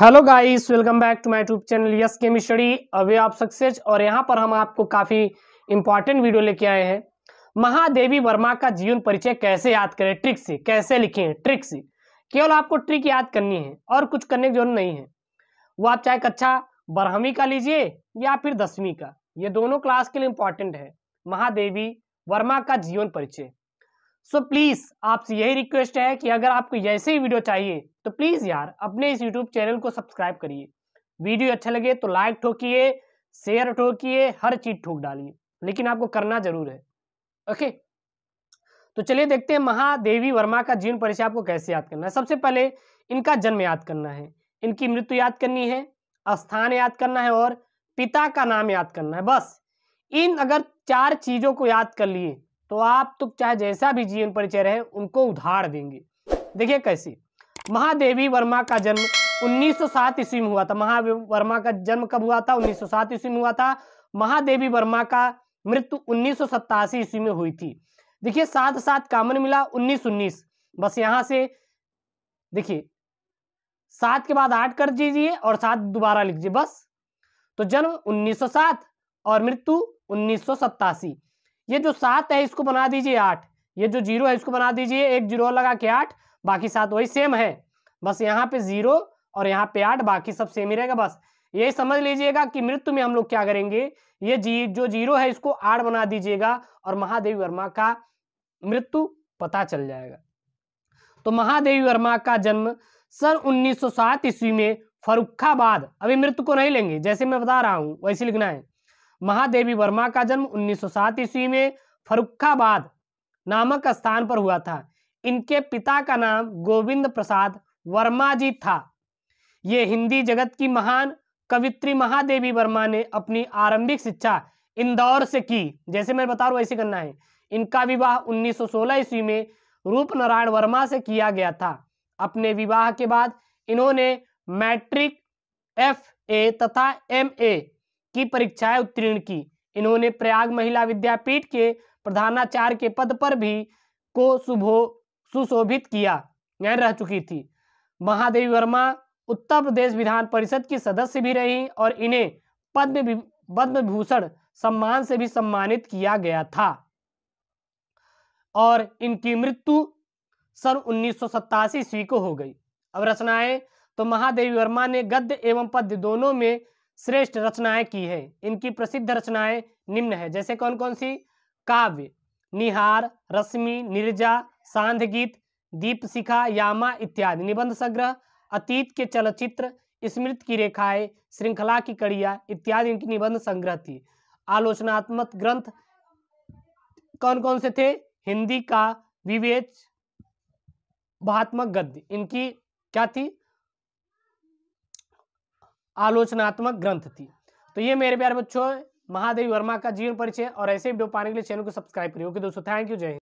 hello guys welcome back to my tube channel yes मिश्री away of success और यहाँ पर हम आपको काफ़ी इंपॉर्टेंट वीडियो लेके आए हैं महादेवी वर्मा का जीवन परिचय कैसे याद करें ट्रिक से कैसे लिखें ट्रिक से केवल आपको ट्रिक याद करनी है और कुछ करने की जरूरत नहीं है वो आप चाहे कक्षा बारहवीं का लीजिए या फिर दसवीं का ये दोनों क्लास के लिए इम्पॉर्टेंट है महादेवी वर्मा का जीवन परिचय सो प्लीज़ आपसे यही रिक्वेस्ट है कि अगर आपको ऐसे ही वीडियो चाहिए तो प्लीज यार अपने इस यूट्यूब चैनल को सब्सक्राइब करिए वीडियो अच्छा लगे तो लाइक ठोकिए शेयर ठोकिए हर चीज ठोक डालिए लेकिन आपको करना जरूर है ओके तो चलिए देखते हैं महादेवी वर्मा का जीवन परिचय आपको कैसे याद करना है सबसे पहले इनका जन्म याद करना है इनकी मृत्यु याद करनी है स्थान याद करना है और पिता का नाम याद करना है बस इन अगर चार चीजों को याद कर लिए तो आप तो चाहे जैसा भी जीवन परिचय रहे उनको उधार देंगे देखिए कैसे महादेवी वर्मा का जन्म 1907 ईस्वी में हुआ था महा वर्मा का जन्म कब हुआ था 1907 ईस्वी में हुआ था महादेवी वर्मा का मृत्यु उन्नीस ईस्वी में हुई थी देखिए साथ साथ कामन मिला उन्नीस उन्नीस बस यहां से देखिए सात के बाद आठ कर दीजिए और सात दोबारा लिख दीजिए बस तो जन्म 1907 और मृत्यु उन्नीस ये जो सात है इसको बना दीजिए आठ ये जो जीरो है इसको बना दीजिए एक जीरो लगा के आठ बाकी सात वही सेम है बस यहाँ पे जीरो और यहाँ पे आठ बाकी सब सेम ही रहेगा बस यही समझ लीजिएगा कि मृत्यु में हम लोग क्या करेंगे ये जी जो जीरो है इसको आठ बना दीजिएगा और महादेवी वर्मा का मृत्यु पता चल जाएगा तो महादेवी वर्मा का जन्म सन 1907 ईस्वी में फरुखाबाद अभी मृत्यु को नहीं लेंगे जैसे मैं बता रहा हूं वैसे लिखना है महादेवी वर्मा का जन्म 1907 ईस्वी में फरुखाबाद नामक स्थान पर हुआ था इनके पिता का नाम गोविंद प्रसाद वर्मा जी था ये हिंदी जगत की महान कवित्री महादेवी वर्मा ने अपनी आरंभिक शिक्षा इंदौर से की जैसे मैं बता रहा हूँ ऐसे करना है इनका विवाह 1916 ईस्वी में रूप नारायण वर्मा से किया गया था अपने विवाह के बाद इन्होंने मैट्रिक एफ ए तथा एम ए की परीक्षाएं उत्तीर्ण की इन्होंने प्रयाग महिला विद्यापीठ के प्रधानाचार्य के पद पर भी को सुभो सुशोभित किया रह चुकी थी महादेवी वर्मा उत्तर प्रदेश विधान परिषद की सदस्य भी रही और इन्हें पद्म पद्म भूषण सम्मान से भी सम्मानित किया गया था और इनकी मृत्यु सन उन्नीस ईस्वी को हो गई अब रचनाएं तो महादेवी वर्मा ने गद्य एवं पद्य दोनों में श्रेष्ठ रचनाएं की है इनकी प्रसिद्ध रचनाएं निम्न है जैसे कौन कौन सी काव्य निहार रश्मि निर्जा सांध गीत दीपशिखा यामा इत्यादि निबंध संग्रह अतीत के चलचित्र स्मृत की रेखाएं श्रृंखला की कड़िया इत्यादि इनकी निबंध संग्रह थी आलोचनात्मक ग्रंथ कौन कौन से थे हिंदी का विवेच भात्मक गद्य इनकी क्या थी आलोचनात्मक ग्रंथ थी तो ये मेरे प्यारे बच्चों महादेवी वर्मा का जीवन परिचय और ऐसे वीडियो पाने के लिए चैनल को सब्सक्राइब करिए ओके दोस्तों थैंक यू जय